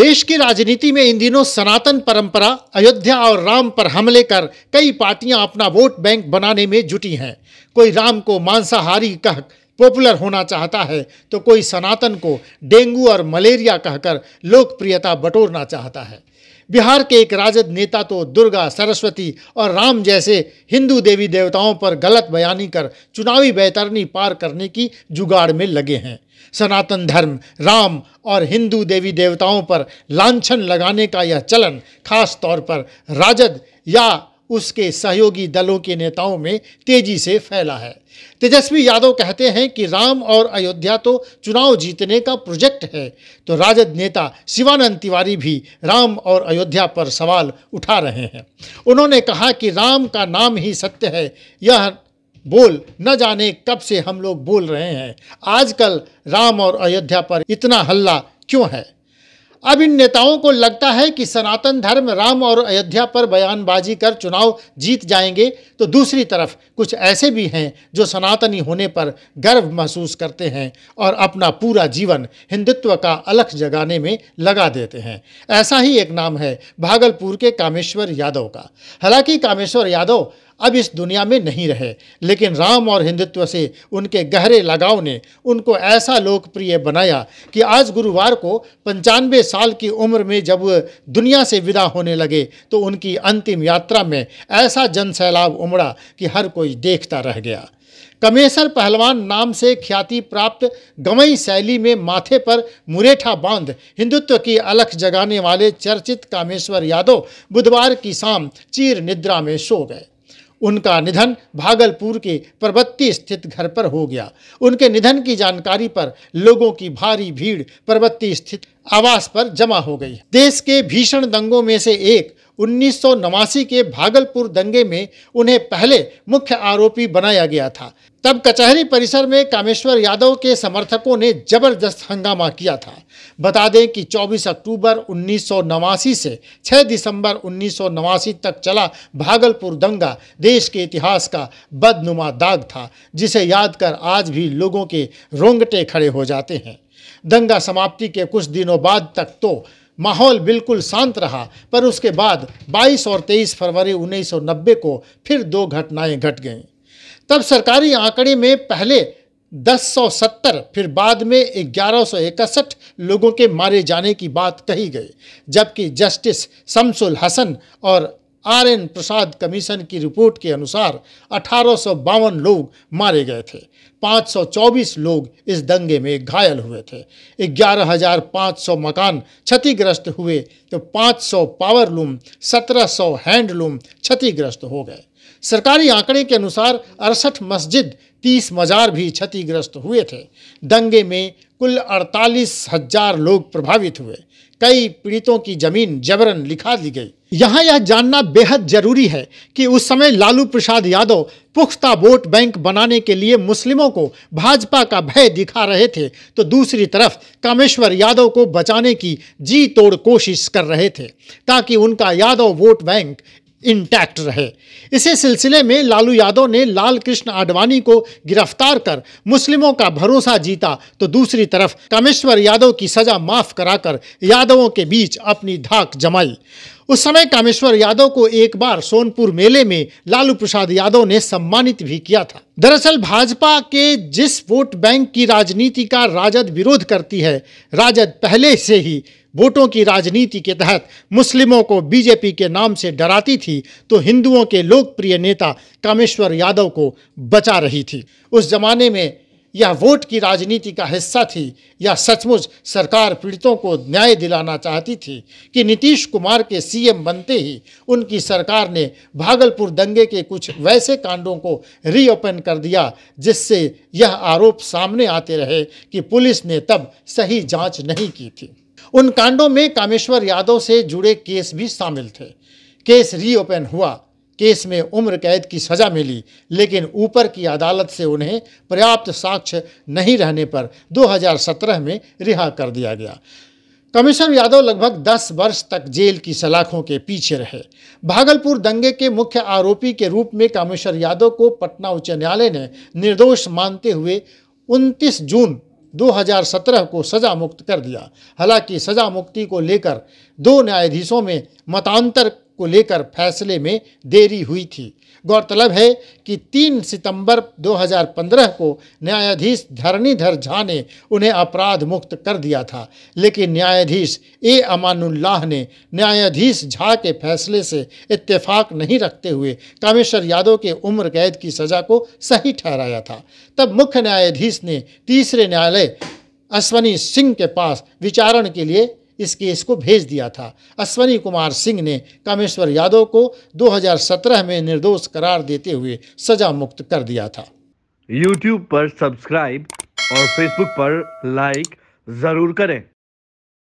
देश की राजनीति में इन दिनों सनातन परंपरा अयोध्या और राम पर हमले कर कई पार्टियां अपना वोट बैंक बनाने में जुटी हैं कोई राम को मांसाहारी कह पॉपुलर होना चाहता है तो कोई सनातन को डेंगू और मलेरिया कहकर लोकप्रियता बटोरना चाहता है बिहार के एक राजद नेता तो दुर्गा सरस्वती और राम जैसे हिंदू देवी देवताओं पर गलत बयानी कर चुनावी बैतरनी पार करने की जुगाड़ में लगे हैं सनातन धर्म राम और हिंदू देवी देवताओं पर लांछन लगाने का यह चलन खास तौर पर राजद या उसके सहयोगी दलों के नेताओं में तेजी से फैला है तेजस्वी यादव कहते हैं कि राम और अयोध्या तो चुनाव जीतने का प्रोजेक्ट है तो राजद नेता शिवानंद तिवारी भी राम और अयोध्या पर सवाल उठा रहे हैं उन्होंने कहा कि राम का नाम ही सत्य है यह बोल न जाने कब से हम लोग बोल रहे हैं आजकल राम और अयोध्या पर इतना हल्ला क्यों है अब इन नेताओं को लगता है कि सनातन धर्म राम और अयोध्या पर बयानबाजी कर चुनाव जीत जाएंगे तो दूसरी तरफ कुछ ऐसे भी हैं जो सनातनी होने पर गर्व महसूस करते हैं और अपना पूरा जीवन हिंदुत्व का अलख जगाने में लगा देते हैं ऐसा ही एक नाम है भागलपुर के कामेश्वर यादव का हालांकि कामेश्वर यादव अब इस दुनिया में नहीं रहे लेकिन राम और हिंदुत्व से उनके गहरे लगाव ने उनको ऐसा लोकप्रिय बनाया कि आज गुरुवार को पंचानवे साल की उम्र में जब दुनिया से विदा होने लगे तो उनकी अंतिम यात्रा में ऐसा जनसैलाब उमड़ा कि हर कोई देखता रह गया कमेसर पहलवान नाम से ख्याति प्राप्त गवई शैली में माथे पर मुरेठा बांध हिंदुत्व की अलख जगाने वाले चर्चित कामेश्वर यादव बुधवार की शाम चीर निद्रा में सो गए उनका निधन भागलपुर के परबत्ती स्थित घर पर हो गया उनके निधन की जानकारी पर लोगों की भारी भीड़ परबत्ती स्थित आवास पर जमा हो गई देश के भीषण दंगों में से एक उन्नीस के भागलपुर दंगे में उन्हें पहले मुख्य आरोपी बनाया गया था तब कचहरी परिसर में कामेश्वर यादव के समर्थकों ने जबरदस्त हंगामा किया था बता दें कि 24 अक्टूबर उन्नीस से 6 दिसंबर उन्नीस तक चला भागलपुर दंगा देश के इतिहास का बदनुमा दाग था जिसे याद कर आज भी लोगों के रोंगटे खड़े हो जाते हैं दंगा समाप्ति के कुछ दिनों बाद तक तो माहौल बिल्कुल शांत रहा पर उसके बाद 22 और 23 फरवरी 1990 को फिर दो घटनाएं घट गईं तब सरकारी आंकड़े में पहले 1070 फिर बाद में ग्यारह लोगों के मारे जाने की बात कही गई जबकि जस्टिस शमसुल हसन और आर्यन प्रसाद कमीशन की रिपोर्ट के अनुसार अठारह लोग मारे गए थे 524 लोग इस दंगे में घायल हुए थे 11,500 मकान क्षतिग्रस्त हुए तो 500 लूम 1700 हैंडलूम क्षतिग्रस्त हो गए सरकारी आंकड़े के अनुसार अड़सठ मस्जिद 30 मज़ार भी क्षतिग्रस्त हुए थे दंगे में कुल अड़तालीस हजार लोग प्रभावित हुए कई पीड़ितों की जमीन जबरन लिखा दी गई यहाँ यह जानना बेहद जरूरी है कि उस समय लालू प्रसाद यादव पुख्ता वोट बैंक बनाने के लिए मुस्लिमों को भाजपा का भय दिखा रहे थे तो दूसरी तरफ कामेश्वर यादव को बचाने की जी तोड़ कोशिश कर रहे थे ताकि उनका यादव वोट बैंक इंटैक्ट रहे इसी सिलसिले में लालू यादव ने लाल कृष्ण आडवाणी को गिरफ्तार कर मुस्लिमों का भरोसा जीता तो दूसरी तरफ कामेश्वर यादव की सजा माफ कराकर यादवों के बीच अपनी धाक जमाई उस समय कामेश्वर यादव को एक बार सोनपुर मेले में लालू प्रसाद यादव ने सम्मानित भी किया था दरअसल भाजपा के जिस वोट बैंक की राजनीति का राजद विरोध करती है राजद पहले से ही वोटों की राजनीति के तहत मुस्लिमों को बीजेपी के नाम से डराती थी तो हिंदुओं के लोकप्रिय नेता कामेश्वर यादव को बचा रही थी उस जमाने में यह वोट की राजनीति का हिस्सा थी या सचमुच सरकार पीड़ितों को न्याय दिलाना चाहती थी कि नीतीश कुमार के सीएम बनते ही उनकी सरकार ने भागलपुर दंगे के कुछ वैसे कांडों को रीओपन कर दिया जिससे यह आरोप सामने आते रहे कि पुलिस ने तब सही जांच नहीं की थी उन कांडों में कामेश्वर यादव से जुड़े केस भी शामिल थे केस रीओपन हुआ केस में उम्र कैद की सजा मिली लेकिन ऊपर की अदालत से उन्हें पर्याप्त साक्ष्य नहीं रहने पर 2017 में रिहा कर दिया गया कमिश्नर यादव लगभग 10 वर्ष तक जेल की सलाखों के पीछे रहे भागलपुर दंगे के मुख्य आरोपी के रूप में कमिश्नर यादव को पटना उच्च न्यायालय ने निर्दोष मानते हुए 29 जून 2017 को सजा मुक्त कर दिया हालांकि सजा मुक्ति को लेकर दो न्यायाधीशों में मतांतर को लेकर फैसले में देरी हुई थी गौरतलब है कि 3 सितंबर 2015 को न्यायाधीश धरणीधर झा ने उन्हें अपराध मुक्त कर दिया था लेकिन न्यायाधीश ए अमानुल्लाह ने न्यायाधीश झा के फैसले से इत्तेफाक नहीं रखते हुए कामेश्वर यादव के उम्र कैद की सज़ा को सही ठहराया था तब मुख्य न्यायाधीश ने तीसरे न्यायालय अश्वनी सिंह के पास विचारण के लिए इस केस को भेज दिया था अश्वनी कुमार सिंह ने कामेश्वर यादव को 2017 में निर्दोष करार देते हुए सजा मुक्त कर दिया था YouTube पर सब्सक्राइब और Facebook पर लाइक जरूर करें